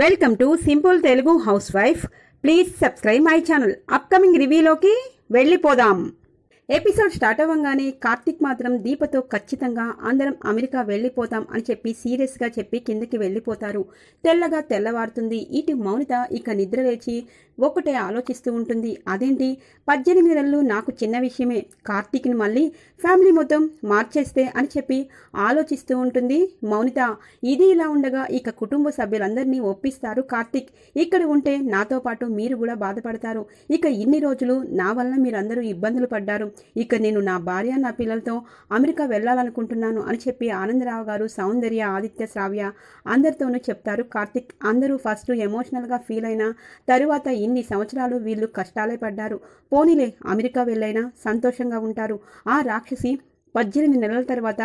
welcome to simple Telugu house wife please subscribe my channel upcoming రివ్యూలోకి వెళ్ళిపోదాం episode start అవ్వగానే కార్తిక్ మాత్రం దీపతో ఖచ్చితంగా అందరం అమెరికా వెళ్ళిపోతాం అని చెప్పి సీరియస్గా చెప్పి కిందకి వెళ్ళిపోతారు తెల్లగా తెల్లవారుతుంది ఇటు మౌనిత ఇక నిద్రలేచి ఒకటే ఆలోచిస్తూ ఉంటుంది అదేంటి పద్దెనిమిది నెలలు నాకు చిన్న విషయమే కార్తీక్ని మళ్ళీ ఫ్యామిలీ మొత్తం మార్చేస్తే అని చెప్పి ఆలోచిస్తూ ఉంటుంది మౌనిత ఇది ఇలా ఉండగా ఇక కుటుంబ సభ్యులందరినీ ఒప్పిస్తారు కార్తీక్ ఇక్కడ ఉంటే నాతో పాటు మీరు కూడా బాధపడతారు ఇక ఇన్ని రోజులు నా వల్ల మీరందరూ ఇబ్బందులు పడ్డారు ఇక నేను నా భార్య నా పిల్లలతో అమెరికా వెళ్ళాలనుకుంటున్నాను అని చెప్పి ఆనందరావు గారు సౌందర్య ఆదిత్య శ్రావ్య అందరితోనూ చెప్తారు కార్తీక్ అందరూ ఫస్ట్ ఎమోషనల్గా ఫీల్ అయినా తరువాత ఇన్ని సంవత్సరాలు వీళ్ళు కష్టాలే పడ్డారు పోనీలే అమెరికా వెళ్ళైనా సంతోషంగా ఉంటారు ఆ రాక్షసి పద్దెనిమిది నెలల తర్వాత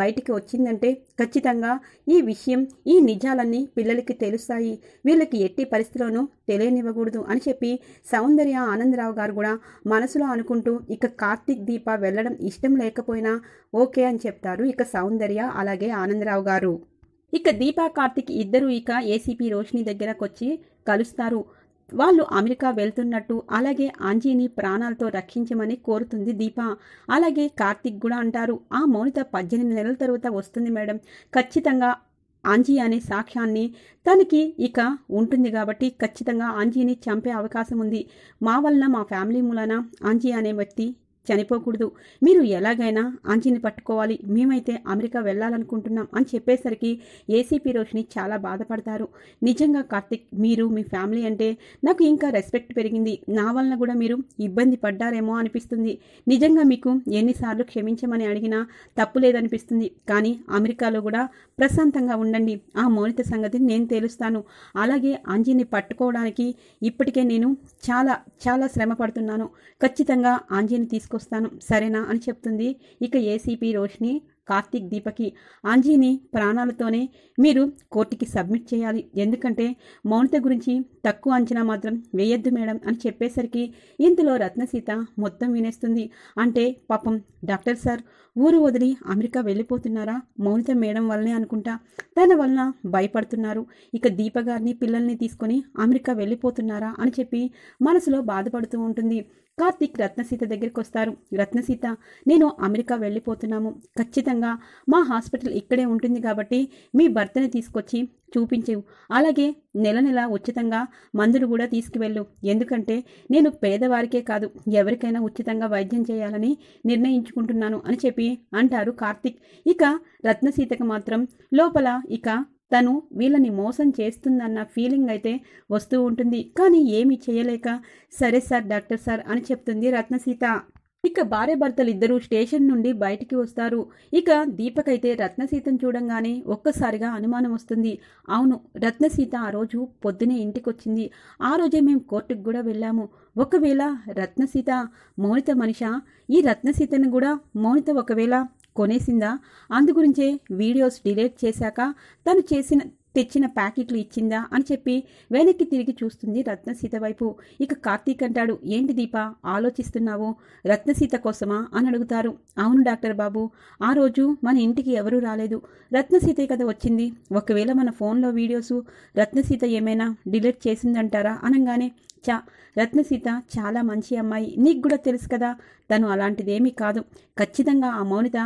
బయటికి వచ్చిందంటే ఖచ్చితంగా ఈ విషయం ఈ నిజాలన్నీ పిల్లలకి తెలుస్తాయి వీళ్ళకి ఎట్టి పరిస్థితిలోనూ తెలియనివ్వకూడదు అని చెప్పి సౌందర్య ఆనందరావు గారు కూడా మనసులో అనుకుంటూ ఇక కార్తీక్ దీప వెళ్ళడం ఇష్టం లేకపోయినా ఓకే అని చెప్తారు ఇక సౌందర్య అలాగే ఆనందరావు గారు ఇక దీపా కార్తిక్ ఇద్దరు ఇక ఏసీపీ రోషిని దగ్గరకు వచ్చి కలుస్తారు వాళ్ళు అమెరికా వెళ్తున్నట్టు అలాగే ఆంజీని ప్రాణాలతో రక్షించమని కోరుతుంది దీప అలాగే కార్తిక్ కూడా అంటారు ఆ మౌనిత పద్దెనిమిది నెలల తర్వాత వస్తుంది మేడం ఖచ్చితంగా ఆంజీ అనే సాక్ష్యాన్ని తనకి ఇక ఉంటుంది కాబట్టి ఖచ్చితంగా ఆంజీని చంపే అవకాశం ఉంది మా వలన మా ఫ్యామిలీ మూలన ఆంజీ అనే వ్యక్తి చనిపోకూడదు మీరు ఎలాగైనా అంజిని పట్టుకోవాలి మేమైతే అమెరికా వెళ్ళాలనుకుంటున్నాం అని చెప్పేసరికి ఏసీపీ రోషిని చాలా బాధపడతారు నిజంగా కార్తిక్ మీరు మీ ఫ్యామిలీ అంటే నాకు ఇంకా రెస్పెక్ట్ పెరిగింది నా వలన కూడా మీరు ఇబ్బంది పడ్డారేమో అనిపిస్తుంది నిజంగా మీకు ఎన్నిసార్లు క్షమించమని అడిగినా తప్పు లేదనిపిస్తుంది కానీ అమెరికాలో కూడా ప్రశాంతంగా ఉండండి ఆ మౌనిత సంగతిని నేను తేలుస్తాను అలాగే అంజీని పట్టుకోవడానికి ఇప్పటికే నేను చాలా చాలా శ్రమ పడుతున్నాను ఖచ్చితంగా ఆంజీని తీసుకొస్తాను వస్తాను సరేనా అని చెప్తుంది ఇక ఏసీపీ రోషిని కార్తీక్ దీపకి ఆంజీని ప్రాణాలతోనే మీరు కోర్టుకి సబ్మిట్ చేయాలి ఎందుకంటే మౌనిత గురించి తక్కువ అంచనా మాత్రం వేయొద్దు మేడం అని చెప్పేసరికి ఇందులో రత్నసీత మొత్తం వినేస్తుంది అంటే పాపం డాక్టర్ సార్ ఊరు వదిలి అమెరికా వెళ్ళిపోతున్నారా మౌనిత మేడం వల్లనే అనుకుంటా తన వలన భయపడుతున్నారు ఇక దీప గారిని పిల్లల్ని తీసుకొని అమెరికా వెళ్ళిపోతున్నారా అని చెప్పి మనసులో బాధపడుతూ ఉంటుంది కార్తీక్ రత్నసీత దగ్గరికి వస్తారు రత్నసీత నేను అమెరికా వెళ్ళిపోతున్నాము ఖచ్చితంగా మా హాస్పిటల్ ఇక్కడే ఉంటుంది కాబట్టి మీ భర్తని తీసుకొచ్చి చూపించేవు అలాగే నెల నెల ఉచితంగా మందులు కూడా తీసుకువెళ్ళు ఎందుకంటే నేను పేదవారికే కాదు ఎవరికైనా ఉచితంగా వైద్యం చేయాలని నిర్ణయించుకుంటున్నాను అని చెప్పి అంటారు కార్తీక్ ఇక రత్నసీతకు మాత్రం లోపల ఇక తను వీళ్ళని మోసం చేస్తుందన్న ఫీలింగ్ అయితే వస్తూ ఉంటుంది కానీ ఏమీ చేయలేక సరే సార్ డాక్టర్ సార్ అని చెప్తుంది రత్నసీత ఇక భార్య భర్తలు ఇద్దరూ స్టేషన్ నుండి బయటికి వస్తారు ఇక దీపక్ అయితే రత్నసీతను చూడంగానే ఒక్కసారిగా అనుమానం వస్తుంది అవును రత్నసీత ఆ రోజు పొద్దునే ఇంటికొచ్చింది ఆ రోజే మేము కోర్టుకు కూడా వెళ్ళాము ఒకవేళ రత్నసీత మౌనిత మనిష ఈ రత్నసీతను కూడా మౌనిత ఒకవేళ కొనేసిందా అందుగురించే వీడియోస్ డిలీట్ చేశాక తను చేసిన తెచ్చిన ప్యాకెట్లు ఇచ్చిందా అని చెప్పి వెనక్కి తిరిగి చూస్తుంది రత్నసీత వైపు ఇక కార్తీక్ అంటాడు ఏంటి దీప ఆలోచిస్తున్నావు రత్నసీత కోసమా అని అడుగుతారు అవును డాక్టర్ బాబు ఆ రోజు మన ఇంటికి ఎవరూ రాలేదు రత్నసీతే కదా వచ్చింది ఒకవేళ మన ఫోన్లో వీడియోసు రత్నసీత ఏమైనా డిలీట్ చేసిందంటారా అనగానే చా రత్నసీత చాలా మంచి అమ్మాయి నీకు కూడా తెలుసు కదా తను అలాంటిదేమీ కాదు ఖచ్చితంగా ఆ మౌనిత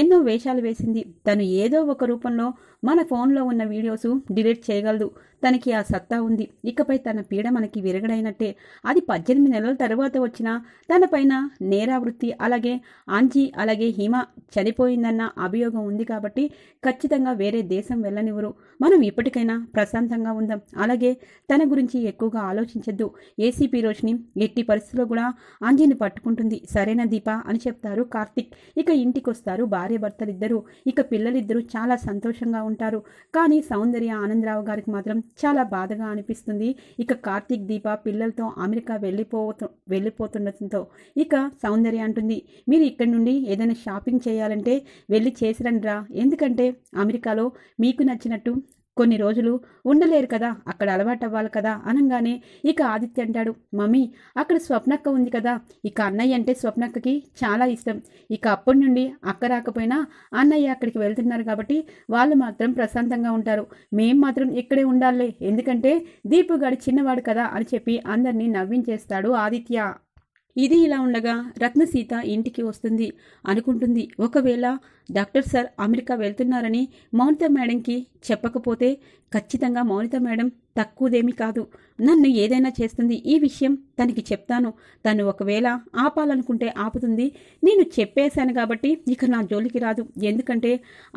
ఎన్నో వేషాలు వేసింది తను ఏదో ఒక రూపంలో మన ఫోన్లో ఉన్న వీడియోసు డిలీట్ చేయగలదు తనకి ఆ సత్తా ఉంది ఇకపై తన పీడ మనకి విరగడైనట్టే అది పద్దెనిమిది నెలల తర్వాత వచ్చిన తనపైన నేరావృత్తి అలాగే ఆంజీ అలాగే హిమ చనిపోయిందన్న అభియోగం ఉంది కాబట్టి ఖచ్చితంగా వేరే దేశం వెళ్ళనివ్వరు మనం ఇప్పటికైనా ప్రశాంతంగా ఉందాం అలాగే తన గురించి ఎక్కువగా ఆలోచించద్దు ఏసీపీ రోషిని ఎట్టి పరిస్థితుల్లో కూడా ఆంజీని పట్టుకుంటుంది సరైన దీప అని చెప్తారు కార్తిక్ ఇక ఇంటికొస్తారు భార్య భర్తలిద్దరూ ఇక పిల్లలిద్దరూ చాలా సంతోషంగా ఉంటారు కానీ సౌందర్య ఆనందరావు గారికి మాత్రం చాలా బాధగా అనిపిస్తుంది ఇక కార్తీక్ దీప పిల్లలతో అమెరికా వెళ్ళిపోతు వెళ్ళిపోతుండటంతో ఇక సౌందర్య అంటుంది మీరు ఇక్కడి నుండి ఏదైనా షాపింగ్ చేయాలంటే వెళ్ళి చేసిరండి రా ఎందుకంటే అమెరికాలో మీకు నచ్చినట్టు కొన్ని రోజులు ఉండలేరు కదా అక్కడ అలవాటవ్వాలి కదా అనగానే ఇక ఆదిత్య అంటాడు మమ్మీ అక్కడ స్వప్నక్క ఉంది కదా ఇక అన్నయ్య అంటే స్వప్నక్కకి చాలా ఇష్టం ఇక అప్పటి నుండి అక్క రాకపోయినా అన్నయ్య అక్కడికి వెళ్తున్నారు కాబట్టి వాళ్ళు మాత్రం ప్రశాంతంగా ఉంటారు మేం మాత్రం ఇక్కడే ఉండాలి ఎందుకంటే దీపుగాడు చిన్నవాడు కదా అని చెప్పి అందరినీ నవ్వించేస్తాడు ఆదిత్య ఇది ఇలా ఉండగా రత్నసీత ఇంటికి వస్తుంది అనుకుంటుంది ఒకవేళ డాక్టర్ సార్ అమెరికా వెళ్తున్నారని మౌనిత మేడంకి చెప్పకపోతే ఖచ్చితంగా మౌనిత మేడం తక్కువదేమీ కాదు నన్ను ఏదైనా చేస్తుంది ఈ విషయం తనకి చెప్తాను తను ఒకవేళ ఆపాలనుకుంటే ఆపుతుంది నేను చెప్పేశాను కాబట్టి ఇక నా జోలికి రాదు ఎందుకంటే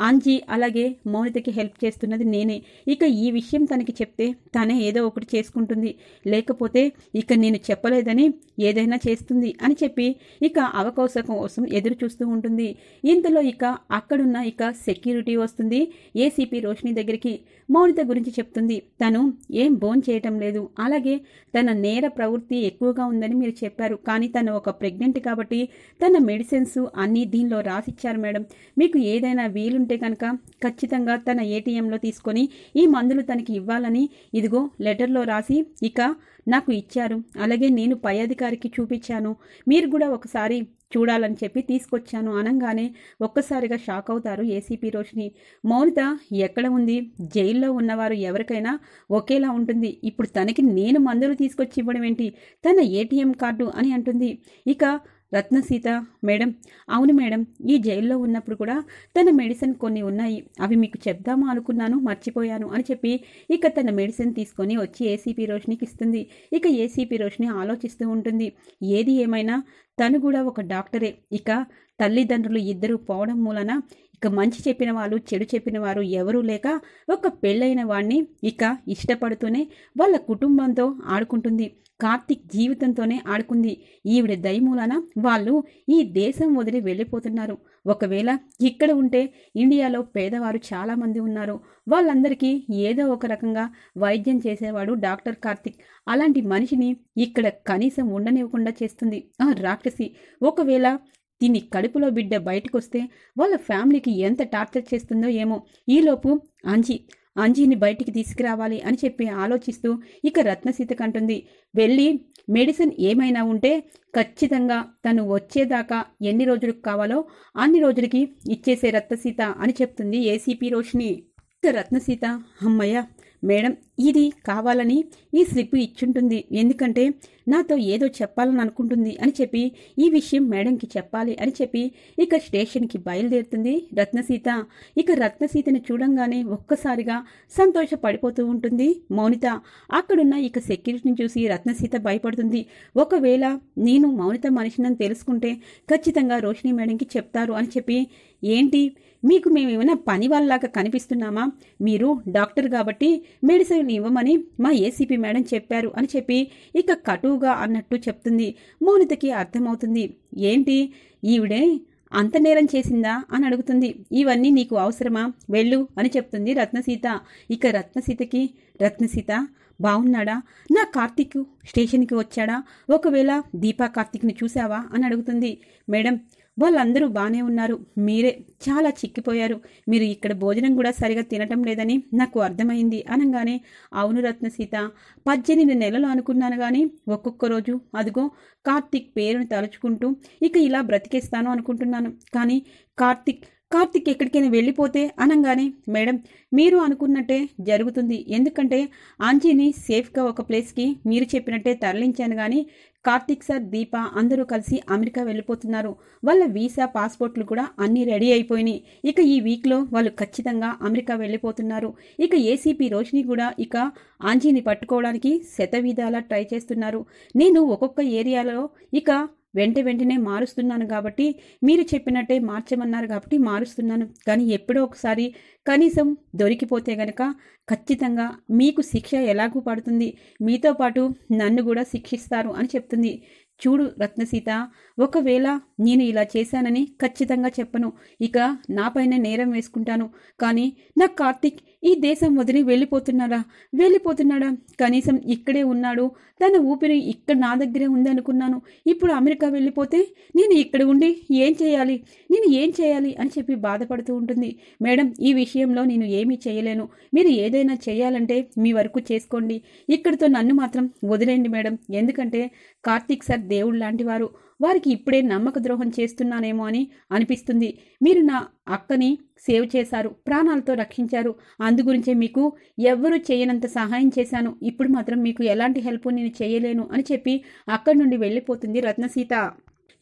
ఆంజీ అలాగే మౌనితకి హెల్ప్ చేస్తున్నది నేనే ఇక ఈ విషయం తనకి చెప్తే తనే ఏదో ఒకటి చేసుకుంటుంది లేకపోతే ఇక నేను చెప్పలేదని ఏదైనా చేస్తుంది అని చెప్పి ఇక అవకాశం కోసం ఎదురు చూస్తూ ఉంటుంది ఇంతలో ఇక అక్కడున్న ఇక సెక్యూరిటీ వస్తుంది ఏసీపీ రోషిని దగ్గరికి మౌనిత గురించి చెప్తుంది తను ఏం బోన్ చేయటం లేదు అలాగే తన నేర ప్రవృత్తి ఎక్కువగా ఉందని మీరు చెప్పారు కానీ తను ఒక ప్రెగ్నెంట్ కాబట్టి తన మెడిసిన్స్ అన్నీ దీనిలో రాసిచ్చారు మేడం మీకు ఏదైనా వీలుంటే కనుక ఖచ్చితంగా తన ఏటీఎంలో తీసుకొని ఈ మందులు తనకి ఇవ్వాలని ఇదిగో లెటర్లో రాసి ఇక నాకు ఇచ్చారు అలాగే నేను పై అధికారికి చూపించాను మీరు కూడా ఒకసారి చూడాలని చెప్పి తీసుకొచ్చాను అనంగానే ఒక్కసారిగా షాక్ అవుతారు ఏసీపీ రోషిని మౌనిత ఎక్కడ ఉంది జైల్లో ఉన్నవారు ఎవరికైనా ఒకేలా ఉంటుంది ఇప్పుడు తనకి నేను మందులు తీసుకొచ్చి ఇవ్వడం ఏంటి తన ఏటీఎం కార్డు అని అంటుంది ఇక రత్నసీత మేడం అవును మేడం ఈ జైల్లో ఉన్నప్పుడు కూడా తన మెడిసిన్ కొన్ని ఉన్నాయి అవి మీకు చెప్దామా అనుకున్నాను మర్చిపోయాను అని చెప్పి ఇక తన మెడిసిన్ తీసుకొని వచ్చి ఏసీపీ రోషినికి ఇస్తుంది ఇక ఏసీపీ రోషిని ఆలోచిస్తూ ఉంటుంది ఏది ఏమైనా తను కూడా ఒక డాక్టరే ఇక తల్లిదండ్రులు ఇద్దరు పోవడం మూలన ఇక మంచి చెప్పిన వాళ్ళు చెడు చెప్పిన వారు ఎవరూ లేక ఒక పెళ్ళైన వాడిని ఇక ఇష్టపడుతూనే వాళ్ళ కుటుంబంతో ఆడుకుంటుంది కార్తిక్ జీవితంతోనే ఆడుకుంది ఈవిడ దయమూలాన వాళ్ళు ఈ దేశం వదిలి వెళ్ళిపోతున్నారు ఒకవేళ ఇక్కడ ఉంటే ఇండియాలో పేదవారు చాలామంది ఉన్నారు వాళ్ళందరికీ ఏదో ఒక రకంగా వైద్యం చేసేవాడు డాక్టర్ కార్తిక్ అలాంటి మనిషిని ఇక్కడ కనీసం ఉండనివ్వకుండా చేస్తుంది ఆ రాక్షసి ఒకవేళ దీన్ని కడుపులో బిడ్డ బయటకు వస్తే వాళ్ళ ఫ్యామిలీకి ఎంత టార్చర్ చేస్తుందో ఏమో ఈలోపు అంచి అంజీని బయటికి తీసుకురావాలి అని చెప్పి ఆలోచిస్తూ ఇక కంటుంది వెళ్ళి మెడిసిన్ ఏమైనా ఉంటే ఖచ్చితంగా తను వచ్చేదాకా ఎన్ని రోజులకు కావాలో అన్ని రోజులకి ఇచ్చేసే రత్నసీత అని చెప్తుంది ఏసీపీ రోషిని ఇక రత్నసీత అమ్మయ్య మేడం ఇది కావాలని ఈ స్లిప్ ఇచ్చుంటుంది ఎందుకంటే నాతో ఏదో చెప్పాలని అనుకుంటుంది అని చెప్పి ఈ విషయం మేడంకి చెప్పాలి అని చెప్పి ఇక స్టేషన్కి బయలుదేరుతుంది రత్నసీత ఇక రత్నసీతని చూడంగానే ఒక్కసారిగా సంతోషపడిపోతూ ఉంటుంది మౌనిత అక్కడున్న ఇక సెక్యూరిటీని చూసి రత్నసీత భయపడుతుంది ఒకవేళ నేను మౌనిత మనిషినని తెలుసుకుంటే ఖచ్చితంగా రోషిణి మేడంకి చెప్తారు అని చెప్పి ఏంటి మీకు మేమేమైనా పని వాళ్ళలాగా కనిపిస్తున్నామా మీరు డాక్టర్ కాబట్టి మెడిసిన్ ఇవ్వమని మా ఏసీపీ మేడం చెప్పారు అని చెప్పి ఇక కటువుగా అన్నట్టు చెప్తుంది మౌనితకి అర్థమవుతుంది ఏంటి ఈవిడే అంత నేరం చేసిందా అని అడుగుతుంది ఇవన్నీ నీకు అవసరమా వెళ్ళు అని చెప్తుంది రత్నసీత ఇక రత్నసీతకి రత్నసీత బాగున్నాడా నా కార్తీక్ స్టేషన్కి వచ్చాడా ఒకవేళ దీపా కార్తీక్ని చూసావా అని అడుగుతుంది మేడం వాళ్ళందరూ బాగానే ఉన్నారు మీరే చాలా చిక్కిపోయారు మీరు ఇక్కడ భోజనం కూడా సరిగా తినటం లేదని నాకు అర్థమైంది అనగానే అవును రత్న సీత పద్దెనిమిది నెలలు అనుకున్నాను కానీ ఒక్కొక్క రోజు అదిగో కార్తిక్ పేరును తలుచుకుంటూ ఇక ఇలా బ్రతికేస్తాను అనుకుంటున్నాను కానీ కార్తిక్ కార్తిక్ ఎక్కడికైనా వెళ్ళిపోతే అనగానే మేడం మీరు అనుకున్నట్టే జరుగుతుంది ఎందుకంటే ఆంజీని సేఫ్గా ఒక ప్లేస్కి మీరు చెప్పినట్టే తరలించాను కానీ కార్తిక్ సార్ దీప అందరూ కలిసి అమెరికా వెళ్ళిపోతున్నారు వాళ్ళ వీసా పాస్పోర్ట్లు కూడా అన్నీ రెడీ అయిపోయినాయి ఇక ఈ వీక్లో వాళ్ళు ఖచ్చితంగా అమెరికా వెళ్ళిపోతున్నారు ఇక ఏసీపీ రోషిని కూడా ఇక ఆంజీని పట్టుకోవడానికి శతవిధాలా ట్రై చేస్తున్నారు నేను ఒక్కొక్క ఏరియాలో ఇక వెంట వెంటనే మారుస్తున్నాను కాబట్టి మీరు చెప్పినట్టే మార్చమన్నారు కాబట్టి మారుస్తున్నాను కానీ ఎప్పుడో ఒకసారి కనీసం దొరికిపోతే గనక ఖచ్చితంగా మీకు శిక్ష ఎలాగూ పడుతుంది మీతో పాటు నన్ను కూడా శిక్షిస్తారు అని చెప్తుంది చూడు రత్నసీత ఒకవేళ నేను ఇలా చేశానని ఖచ్చితంగా చెప్పను ఇక నాపైన నేరం వేసుకుంటాను కానీ నా కార్తిక్ ఈ దేశం వదిలి వెళ్ళిపోతున్నాడా వెళ్ళిపోతున్నాడా కనీసం ఇక్కడే ఉన్నాడు తన ఊపిరి ఇక్కడ నా దగ్గరే ఉంది అనుకున్నాను ఇప్పుడు అమెరికా వెళ్ళిపోతే నేను ఇక్కడ ఉండి ఏం చేయాలి నేను ఏం చేయాలి అని చెప్పి బాధపడుతూ ఉంటుంది మేడం ఈ విషయంలో నేను ఏమీ చేయలేను మీరు ఏదైనా చేయాలంటే మీ వరకు చేసుకోండి ఇక్కడితో నన్ను మాత్రం వదిలేండి మేడం ఎందుకంటే కార్తీక్ సార్ దేవుడు లాంటివారు వారికి ఇప్పుడే నమ్మక ద్రోహం చేస్తున్నానేమో అని అనిపిస్తుంది మీరు నా అక్కని సేవ్ చేశారు ప్రాణాలతో రక్షించారు అందుగురించే మీకు ఎవ్వరూ చేయనంత సహాయం చేశాను ఇప్పుడు మాత్రం మీకు ఎలాంటి హెల్ప్ నేను చేయలేను అని చెప్పి అక్కడి నుండి వెళ్ళిపోతుంది రత్నసీత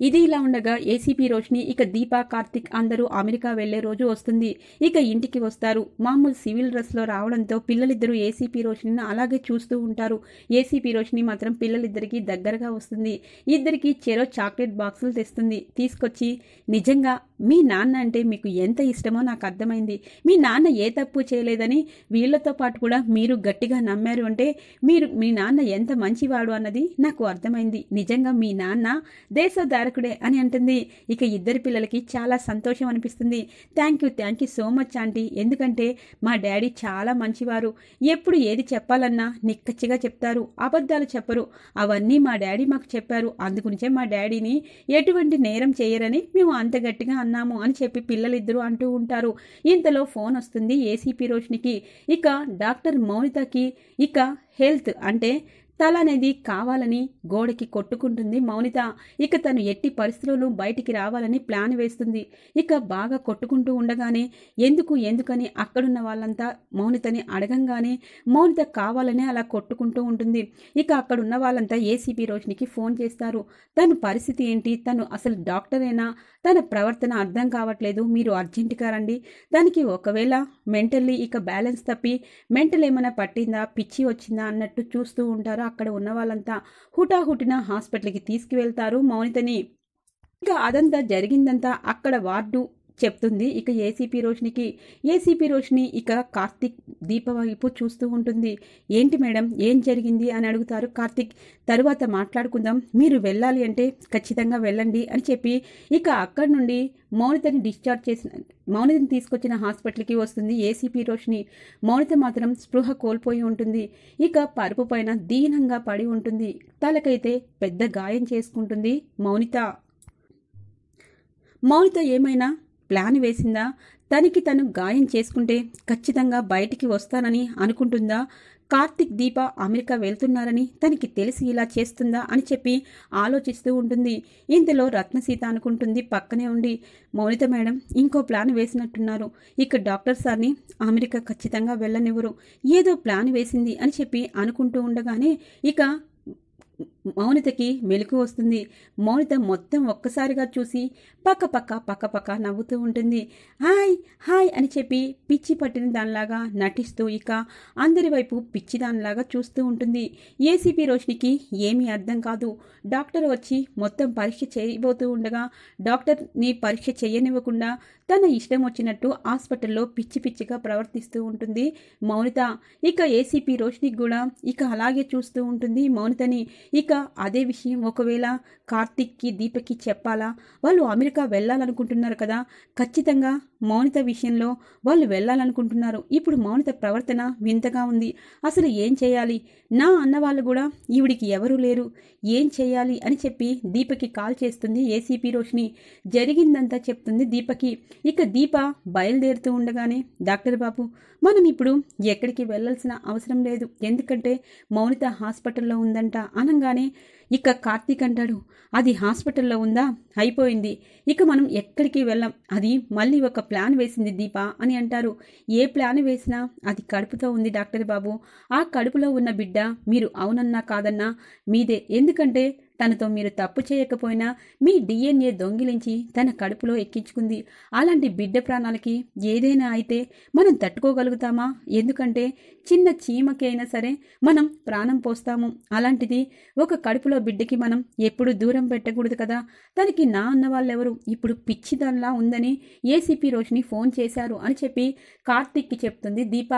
ఇది ఇలా ఉండగా ఏసీపీ రోషిని ఇక దీప కార్తిక్ అందరూ అమెరికా వెళ్లే రోజు వస్తుంది ఇక ఇంటికి వస్తారు మామూలు సివిల్ డ్రెస్లో రావడంతో పిల్లలిద్దరూ ఏసీపీ రోషిని అలాగే చూస్తూ ఉంటారు ఏసీపీ రోషిని మాత్రం పిల్లలిద్దరికీ దగ్గరగా వస్తుంది ఇద్దరికి చెరో చాక్లెట్ బాక్సులు తెస్తుంది తీసుకొచ్చి నిజంగా మీ నాన్న అంటే మీకు ఎంత ఇష్టమో నాకు అర్థమైంది మీ నాన్న ఏ తప్పు చేయలేదని వీళ్ళతో పాటు కూడా మీరు గట్టిగా నమ్మారు అంటే మీరు మీ నాన్న ఎంత మంచివాడు అన్నది నాకు అర్థమైంది నిజంగా మీ నాన్న దేశోదారకుడే అని అంటుంది ఇక ఇద్దరు పిల్లలకి చాలా సంతోషం అనిపిస్తుంది thank you thank you so much aunty ఎందుకంటే మా డాడీ చాలా మంచివారు ఎప్పుడు ఏది చెప్పాలన్నా నిక్కచ్చిగా చెప్తారు అబద్ధాలు చెప్పరు అవన్నీ మా డాడీ మాకు చెప్పారు అందుగురించే మా డాడీని ఎటువంటి నేరం చేయరని మేము అంత గట్టిగా అన్నాము అని చెప్పి పిల్లలిద్దరూ అంటూ ఉంటారు ఇంతలో ఫోన్ వస్తుంది ఏసీపీ రోషినికి ఇక డాక్టర్ మౌనితకి ఇక హెల్త్ అంటే తల అనేది కావాలని గోడకి కొట్టుకుంటుంది మౌనిత ఇక తను ఎట్టి పరిస్థితుల్లో బయటికి రావాలని ప్లాన్ వేస్తుంది ఇక బాగా కొట్టుకుంటూ ఉండగానే ఎందుకు ఎందుకని అక్కడున్న వాళ్ళంతా మౌనితని అడగంగానే మౌనిత కావాలనే అలా కొట్టుకుంటూ ఉంటుంది ఇక అక్కడున్న వాళ్ళంతా ఏసీపీ రోషినికి ఫోన్ చేస్తారు తను పరిస్థితి ఏంటి తను అసలు డాక్టరేనా తన ప్రవర్తన అర్థం కావట్లేదు మీరు అర్జెంటుగా రండి దానికి ఒకవేళ మెంటల్లీ ఇక బ్యాలెన్స్ తప్పి మెంటల్ ఏమైనా పట్టిందా పిచ్చి వచ్చిందా అన్నట్టు చూస్తూ ఉంటారు అక్కడ ఉన్న వాళ్ళంతా హుటాహుటిన హాస్పిటల్కి తీసుకువెళ్తారు మౌనితని ఇక అదంతా జరిగిందంతా అక్కడ వార్డు చెప్తుంది ఇక ఏసీపీ రోషినికి ఏసీపీ రోషిని ఇక కార్తిక్ దీప వైపు చూస్తూ ఉంటుంది ఏంటి మేడం ఏం జరిగింది అని అడుగుతారు కార్తిక్ తరువాత మాట్లాడుకుందాం మీరు వెళ్ళాలి అంటే ఖచ్చితంగా వెళ్ళండి అని చెప్పి ఇక అక్కడి నుండి మౌనితని డిశ్చార్జ్ చేసిన మౌనితని తీసుకొచ్చిన హాస్పిటల్కి వస్తుంది ఏసీపీ రోషిని మౌనిత మాత్రం స్పృహ కోల్పోయి ఉంటుంది ఇక పరుపు పైన దీనంగా పడి ఉంటుంది తలకైతే పెద్ద గాయం చేసుకుంటుంది మౌనిత మౌనిత ఏమైనా ప్లాన్ వేసిందా తనకి తను గాయం చేసుకుంటే ఖచ్చితంగా బయటికి వస్తానని అనుకుంటుందా కార్తిక్ దీప అమెరికా వెళ్తున్నారని తనకి తెలిసి ఇలా చేస్తుందా అని చెప్పి ఆలోచిస్తూ ఉంటుంది ఇందులో రత్నసీత అనుకుంటుంది పక్కనే ఉండి మౌనిత మేడం ఇంకో ప్లాన్ వేసినట్టున్నారు ఇక డాక్టర్ సార్ని అమెరికా ఖచ్చితంగా వెళ్ళనివ్వరు ఏదో ప్లాన్ వేసింది అని చెప్పి అనుకుంటూ ఉండగానే ఇక మౌనితకి మెలకు వస్తుంది మౌనిత మొత్తం ఒక్కసారిగా చూసి పక్కపక్క పక్కపక్క నవ్వుతూ ఉంటుంది హాయ్ హాయ్ అని చెప్పి పిచ్చి పట్టిన దానిలాగా నటిస్తూ ఇక అందరి వైపు పిచ్చి దానిలాగా చూస్తూ ఉంటుంది ఏసీపీ రోషినికి ఏమీ అర్థం కాదు డాక్టర్ వచ్చి మొత్తం పరీక్ష చేయబోతూ ఉండగా డాక్టర్ని పరీక్ష చేయనివ్వకుండా తన ఇష్టం వచ్చినట్టు హాస్పిటల్లో పిచ్చి పిచ్చిగా ప్రవర్తిస్తూ ఉంటుంది మౌనిత ఇక ఏసీపీ రోషినికి కూడా ఇక అలాగే చూస్తూ ఉంటుంది మౌనితని ఇక ఇంకా అదే విషయం ఒకవేళ కార్తిక్కి దీపక్కి చెప్పాలా వాళ్ళు అమెరికా వెళ్ళాలనుకుంటున్నారు కదా ఖచ్చితంగా మౌనిత విషయంలో వాళ్ళు వెళ్ళాలనుకుంటున్నారు ఇప్పుడు మౌనిత ప్రవర్తన వింతగా ఉంది అసలు ఏం చేయాలి నా అన్నవాళ్ళు కూడా ఈవిడికి ఎవరూ లేరు ఏం చేయాలి అని చెప్పి దీపకి కాల్ చేస్తుంది ఏసీపీ రోషిని జరిగిందంతా చెప్తుంది దీపకి ఇక దీప బయలుదేరుతూ ఉండగానే డాక్టర్ బాబు మనం ఇప్పుడు ఎక్కడికి వెళ్ళాల్సిన అవసరం లేదు ఎందుకంటే మౌనిత హాస్పిటల్లో ఉందంట అనగానే ఇక కార్తీక్ అంటాడు అది హాస్పిటల్లో ఉందా అయిపోయింది ఇక మనం ఎక్కడికి వెళ్ళం అది మళ్ళీ ఒక ప్లాన్ వేసింది దీప అని అంటారు ఏ ప్లాన్ వేసినా అది కడుపుతో ఉంది డాక్టర్ బాబు ఆ కడుపులో ఉన్న బిడ్డ మీరు అవునన్నా కాదన్నా మీదే ఎందుకంటే తనతో మీరు తప్పు చేయకపోయినా మీ డిఎన్ఏ దొంగిలించి తన కడుపులో ఎక్కించుకుంది అలాంటి బిడ్డ ప్రాణాలకి ఏదైనా అయితే మనం తట్టుకోగలుగుతామా ఎందుకంటే చిన్న చీమకైనా సరే మనం ప్రాణం పోస్తాము అలాంటిది ఒక కడుపులో బిడ్డకి మనం ఎప్పుడు దూరం పెట్టకూడదు కదా తనకి నా అన్న వాళ్ళెవరు ఇప్పుడు పిచ్చిదన్లా ఉందని ఏసీపీ రోషిని ఫోన్ చేశారు అని చెప్పి కార్తిక్కి చెప్తుంది దీప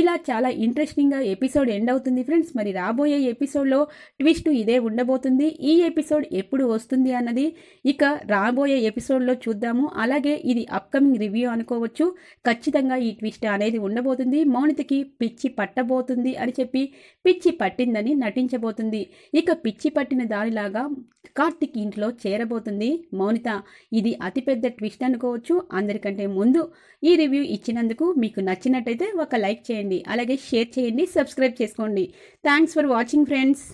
ఇలా చాలా ఇంట్రెస్టింగ్గా ఎపిసోడ్ ఎండ్ అవుతుంది ఫ్రెండ్స్ మరి రాబోయే ఎపిసోడ్లో ట్విస్ట్ ఇదే ఉండబోతుంది ఈ ఎపిసోడ్ ఎప్పుడు వస్తుంది అన్నది ఇక రాబోయే ఎపిసోడ్లో చూద్దాము అలాగే ఇది అప్కమింగ్ రివ్యూ అనుకోవచ్చు ఖచ్చితంగా ఈ ట్విస్ట్ అనేది ఉండబోతుంది మౌనితకి పిచ్చి పట్టబోతుంది అని చెప్పి పిచ్చి పట్టిందని నటించబోతుంది ఇక పిచ్చి పట్టిన దానిలాగా కార్తిక్ ఇంట్లో చేరబోతుంది మౌనిత ఇది అతిపెద్ద ట్విస్ట్ అనుకోవచ్చు అందరికంటే ముందు ఈ రివ్యూ ఇచ్చినందుకు మీకు నచ్చినట్టయితే ఒక లైక్ చేయండి అలాగే షేర్ చేయండి సబ్స్క్రైబ్ చేసుకోండి థ్యాంక్స్ ఫర్ వాచింగ్ ఫ్రెండ్స్